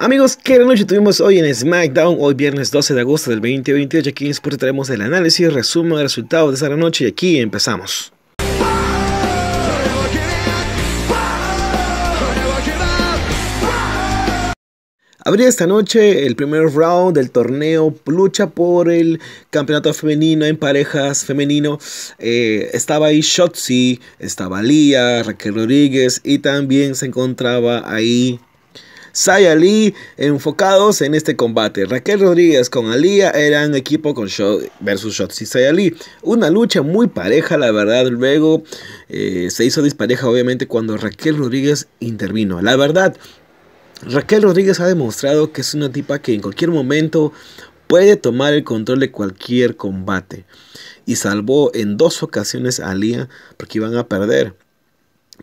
Amigos, qué noche tuvimos hoy en SmackDown, hoy viernes 12 de agosto del 2028, aquí en Sport traemos el análisis, resumen de resultados de esa noche y aquí empezamos. Habría esta noche el primer round del torneo lucha por el campeonato femenino en parejas femenino. Eh, estaba ahí Shotzi, estaba Lía, Raquel Rodríguez y también se encontraba ahí Sayali enfocados en este combate. Raquel Rodríguez con Alía eran equipo con Shot versus shot. y Una lucha muy pareja, la verdad. Luego eh, se hizo dispareja, obviamente, cuando Raquel Rodríguez intervino. La verdad. Raquel Rodríguez ha demostrado que es una tipa que en cualquier momento puede tomar el control de cualquier combate. Y salvó en dos ocasiones a Alía porque iban a perder.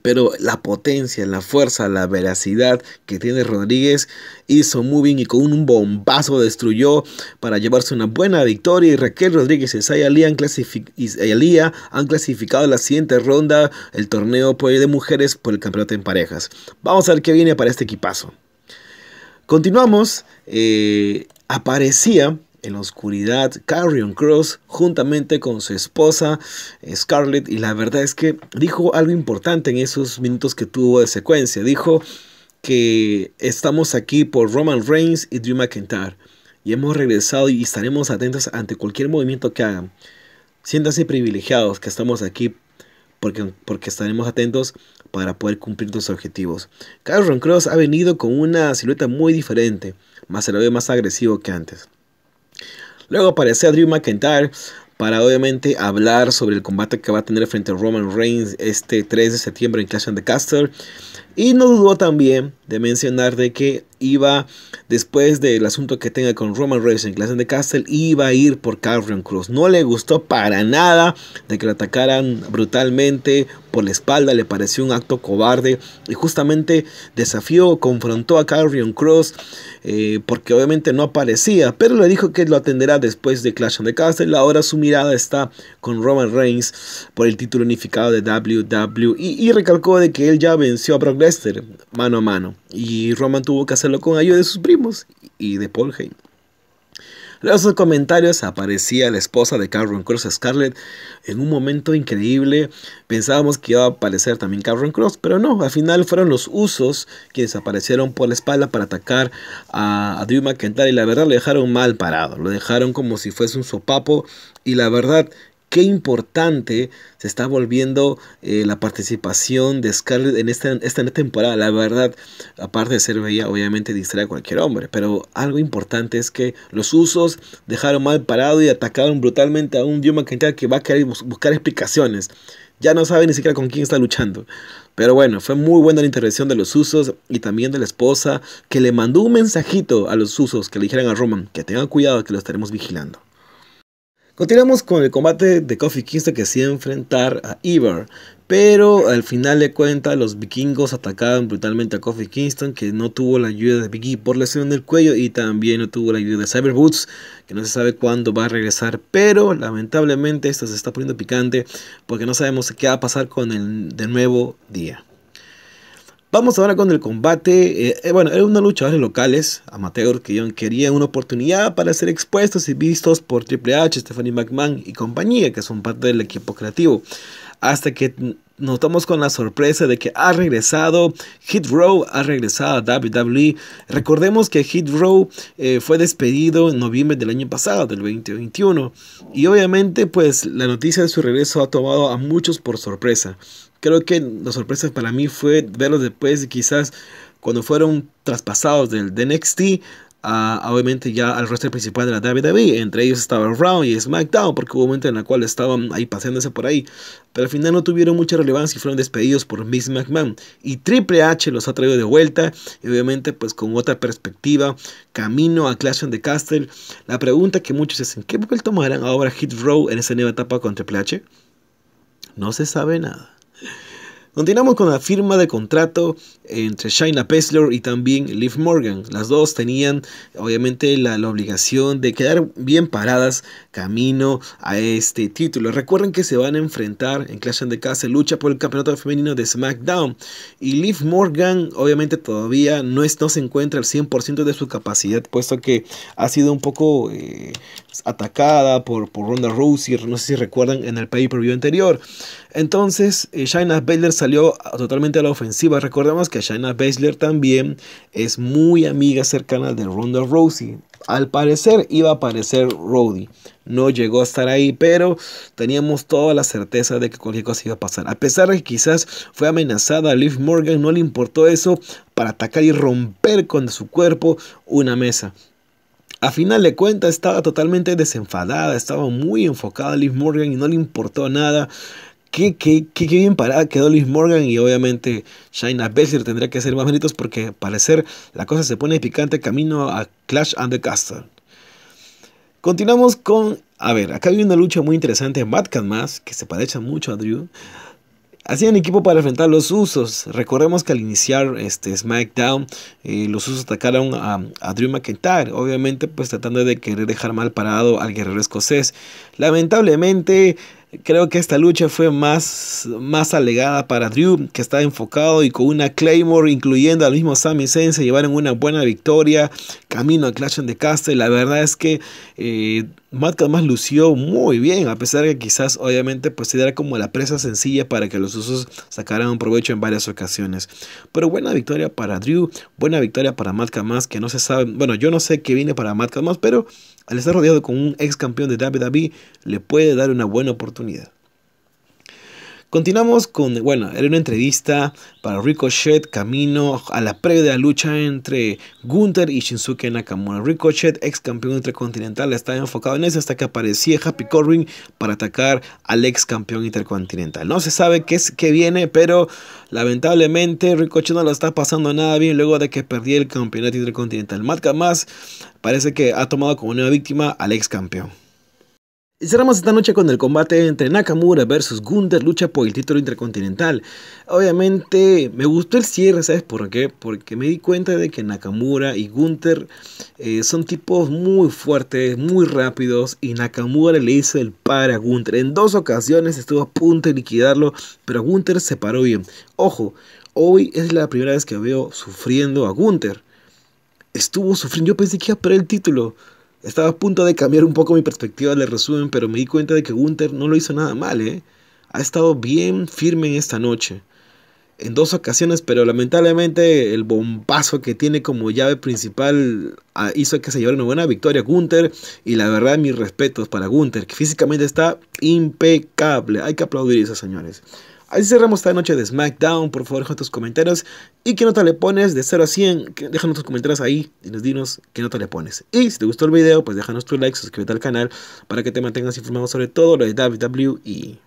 Pero la potencia, la fuerza, la veracidad que tiene Rodríguez hizo muy bien y con un bombazo destruyó para llevarse una buena victoria. Y Raquel Rodríguez y Saya han, han clasificado la siguiente ronda, el torneo pues, de mujeres por el campeonato en parejas. Vamos a ver qué viene para este equipazo. Continuamos. Eh, aparecía en la oscuridad Carrion Cross juntamente con su esposa eh, Scarlett y la verdad es que dijo algo importante en esos minutos que tuvo de secuencia. Dijo que estamos aquí por Roman Reigns y Drew McIntyre y hemos regresado y estaremos atentos ante cualquier movimiento que hagan. Siéntanse privilegiados que estamos aquí porque, porque estaremos atentos para poder cumplir tus objetivos. Carrion Cross ha venido con una silueta muy diferente, más se lo ve más agresivo que antes. Luego aparece Drew McIntyre para obviamente hablar sobre el combate que va a tener frente a Roman Reigns este 3 de septiembre en Clash of the Castle. Y no dudó también de mencionar de que iba, después del asunto que tenga con Roman Reigns en Clash of the Castle, iba a ir por Carrion Cruz. No le gustó para nada de que lo atacaran brutalmente por la espalda, le pareció un acto cobarde. Y justamente desafió, confrontó a Carrion Cross eh, porque obviamente no aparecía, pero le dijo que lo atenderá después de Clash of the Castle. Ahora su mirada está con Roman Reigns por el título unificado de WWE y recalcó de que él ya venció a Brock Lesnar mano a mano y Roman tuvo que hacerlo con ayuda de sus primos y de Paul Heyman. Leo comentarios, aparecía la esposa de Cameron Cross, Scarlett, en un momento increíble. Pensábamos que iba a aparecer también Cameron Cross, pero no, al final fueron los usos quienes aparecieron por la espalda para atacar a, a Drew McIntyre y la verdad lo dejaron mal parado, lo dejaron como si fuese un sopapo y la verdad qué importante se está volviendo eh, la participación de Scarlett en esta, temporada. La verdad, aparte de ser bella, obviamente distrae a cualquier hombre. Pero algo importante es que los usos dejaron mal parado y atacaron brutalmente a un dioma que va a querer buscar explicaciones. Ya no sabe ni siquiera con quién está luchando. Pero bueno, fue muy buena la intervención de los usos y también de la esposa que le mandó un mensajito a los usos que le dijeran a Roman que tengan cuidado que lo estaremos vigilando. Continuamos con el combate de coffee Kingston que hacía enfrentar a Ivar. Pero al final de cuentas los vikingos atacaron brutalmente a coffee Kingston que no tuvo la ayuda de Biggie por lesión del cuello y también no tuvo la ayuda de Boots que no se sabe cuándo va a regresar. Pero lamentablemente esto se está poniendo picante porque no sabemos qué va a pasar con el de nuevo día. Vamos ahora con el combate. Eh, eh bueno, eran unos luchadores locales, amateur, que quería una oportunidad para ser expuestos y vistos por Triple H, Stephanie McMahon y compañía, que son parte del equipo creativo. Hasta que notamos con la sorpresa de que ha regresado Heathrow Row, ha regresado a WWE. Recordemos que Heathrow Row eh, fue despedido en noviembre del año pasado, del 2021. Y obviamente, pues la noticia de su regreso ha tomado a muchos por sorpresa creo que la sorpresa para mí fue verlos después, quizás cuando fueron traspasados del de NXT, a, obviamente ya al roster principal de la WWE. Entre ellos estaba Raw y SmackDown, porque hubo un momento en el cual estaban ahí paseándose por ahí. Pero al final no tuvieron mucha relevancia y fueron despedidos por Miss McMahon. Y Triple H los ha traído de vuelta, y obviamente pues con otra perspectiva, camino a Clash of the Castle. La pregunta que muchos hacen, ¿qué papel tomarán ahora Hit Row en esa nueva etapa con Triple H? No se sabe nada. Continuamos con la firma de contrato entre Shaina Pesler y también Liv Morgan. Las dos tenían obviamente la, obligación de quedar bien paradas camino a este título. Recuerden que se van a enfrentar en Clash of the Castle, lucha por el campeonato femenino de SmackDown. Y Liv Morgan obviamente todavía no, se encuentra al 100% de su capacidad, puesto que ha sido un poco eh, atacada por, Ronda Rousey, no sé si recuerdan en el pay-per-view anterior. Entonces, eh, Shaina salió totalmente a la ofensiva. Recordemos que que Shaina Baszler también es muy amiga cercana de Ronda Rousey. Al parecer iba a aparecer Roddy. No llegó a estar ahí, pero teníamos toda la certeza de que cualquier cosa iba a pasar. A pesar de que quizás fue amenazada, a Liv Morgan no le importó eso para atacar y romper con su cuerpo una mesa. A final de cuentas estaba totalmente desenfadada, estaba muy enfocada Liv Morgan y no le importó nada Qué, bien parada quedó Liz Morgan y obviamente Shaina Baszler tendría que ser más méritos porque al parecer la cosa se pone picante camino a Clash and the Castle. Continuamos con, a ver, acá hay una lucha muy interesante, Matkan más, que se parece mucho a Drew. Hacían equipo para enfrentar los usos. Recordemos que al iniciar este SmackDown, eh, los usos atacaron a, a, Drew McIntyre, obviamente pues tratando de querer dejar mal parado al guerrero escocés. Lamentablemente, Creo que esta lucha fue más, más alegada para Drew, que estaba enfocado y con una Claymore, incluyendo al mismo Sami Zayn, se llevaron una buena victoria, camino a Clash of the Castle. La verdad es que eh, Matt más lució muy bien, a pesar de que quizás obviamente pues era como la presa sencilla para que los usos sacaran un provecho en varias ocasiones. Pero buena victoria para Drew, buena victoria para Matt más que no se sabe, bueno, yo no sé qué viene para Matt más pero al estar rodeado con un ex campeón de WWE, le puede dar una buena oportunidad Continuamos con, bueno, era una entrevista para Ricochet camino a la previa de la lucha entre Gunther y Shinsuke Nakamura. Ricochet, ex campeón intercontinental, estaba enfocado en eso hasta que aparecía Happy Corbin para atacar al ex campeón intercontinental. No se sabe qué, es, qué viene, pero lamentablemente Ricochet no lo está pasando nada bien luego de que perdió el campeonato intercontinental. Matka más parece que ha tomado como nueva víctima al ex campeón. Y cerramos esta noche con el combate entre Nakamura versus Gunther, lucha por el título intercontinental. Obviamente me gustó el cierre, ¿sabes por qué? Porque me di cuenta de que Nakamura y Gunther eh, son tipos muy fuertes, muy rápidos y Nakamura le hizo el par a Gunther. En dos ocasiones estuvo a punto de liquidarlo, pero Gunther se paró bien. Ojo, hoy es la primera vez que veo sufriendo a Gunther. Estuvo sufriendo, yo pensé que iba a perder el título. Estaba a punto de cambiar un poco mi perspectiva del resumen, pero me di cuenta de que Gunther no lo hizo nada mal, ¿eh? Ha estado bien firme en esta noche en dos ocasiones, pero lamentablemente el bombazo que tiene como llave principal ah, hizo que se llevara una buena victoria Gunther. Y la verdad, mis respetos para Gunther, que físicamente está impecable. Hay que aplaudir eso, señores. Así cerramos esta noche de SmackDown. Por favor, deja tus comentarios. ¿Y qué nota le pones de 0 a 100? Déjanos tus comentarios ahí y nos dinos qué nota le pones. Y si te gustó el video, pues déjanos tu like, suscríbete al canal para que te mantengas informado sobre todo lo de WWE.